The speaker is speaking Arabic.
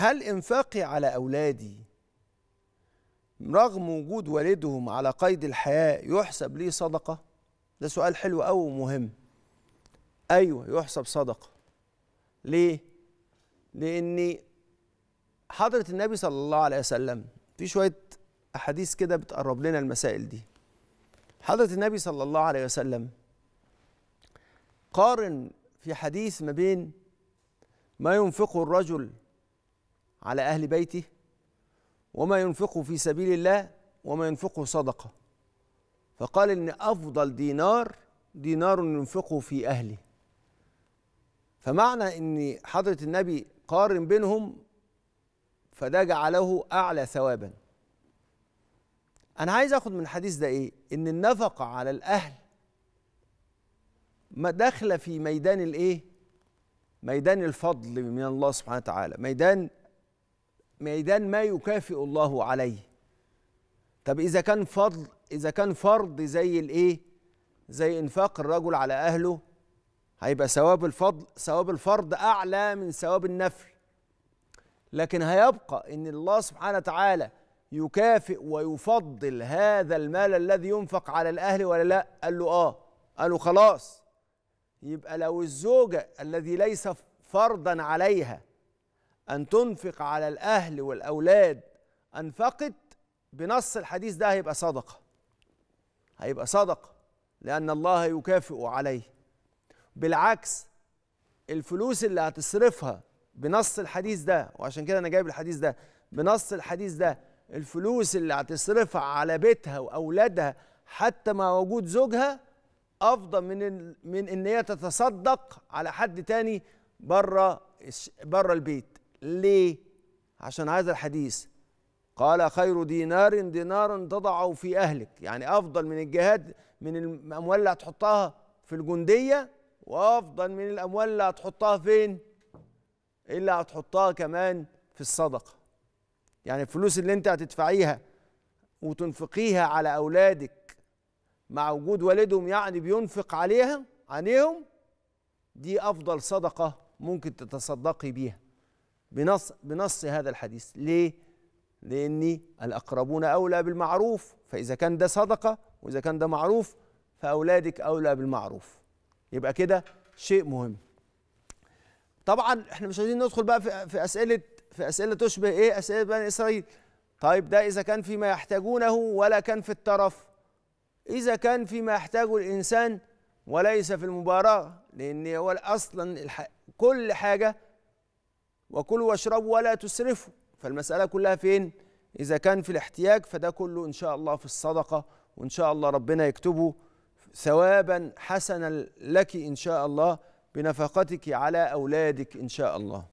هل انفاقي على أولادي رغم وجود والدهم على قيد الحياة يحسب لي صدقة؟ ده سؤال حلو قوي ومهم أيوه يحسب صدقة ليه؟ لأن حضرة النبي صلى الله عليه وسلم في شوية أحاديث كده بتقرب لنا المسائل دي حضرة النبي صلى الله عليه وسلم قارن في حديث ما بين ما ينفقه الرجل على أهل بيته وما ينفقه في سبيل الله وما ينفقه صدقة فقال إن أفضل دينار دينار ينفقه في أهله فمعنى إن حضرة النبي قارن بينهم فده جعله أعلى ثوابا أنا عايز أخد من الحديث ده إيه؟ إن النفقة على الأهل ما داخله في ميدان الايه؟ ميدان الفضل من الله سبحانه وتعالى، ميدان ميدان ما يكافئ الله عليه طب اذا كان فضل اذا كان فرض زي الايه زي انفاق الرجل على اهله هيبقى ثواب الفضل ثواب الفرض اعلى من ثواب النفل لكن هيبقى ان الله سبحانه وتعالى يكافئ ويفضل هذا المال الذي ينفق على الاهل ولا لا قال له اه قال له خلاص يبقى لو الزوجه الذي ليس فرضا عليها أن تنفق على الأهل والأولاد أنفقت بنص الحديث ده هيبقى صدقة هيبقى صدقة لأن الله يكافئ عليه بالعكس الفلوس اللي هتصرفها بنص الحديث ده وعشان كده أنا جايب الحديث ده بنص الحديث ده الفلوس اللي هتصرفها على بيتها وأولادها حتى مع وجود زوجها أفضل من من إن هي تتصدق على حد تاني بره بره البيت ليه عشان عايز الحديث قال خير دينار دينار تضعه في اهلك يعني افضل من الجهاد من الاموال اللي هتحطها في الجنديه وافضل من الاموال اللي هتحطها فين اللي هتحطها كمان في الصدقه يعني الفلوس اللي انت هتدفعيها وتنفقيها على اولادك مع وجود والدهم يعني بينفق عليها عليهم دي افضل صدقه ممكن تتصدقي بيها بنص بنص هذا الحديث ليه لأن الأقربون أولى بالمعروف فإذا كان ده صدقة وإذا كان ده معروف فأولادك أولى بالمعروف يبقى كده شيء مهم طبعا احنا مش عايزين ندخل بقى في, في أسئلة في أسئلة تشبه إيه أسئلة بني إسرائيل طيب ده إذا كان فيما يحتاجونه ولا كان في الترف إذا كان فيما يحتاجه الإنسان وليس في المباراة لأن هو أصلا كل حاجة وكلوا واشربوا ولا تسرفوا فالمسألة كلها فين؟ إذا كان في الاحتياج فده كله إن شاء الله في الصدقة وإن شاء الله ربنا يكتبه ثوابا حسنا لك إن شاء الله بنفقتك على أولادك إن شاء الله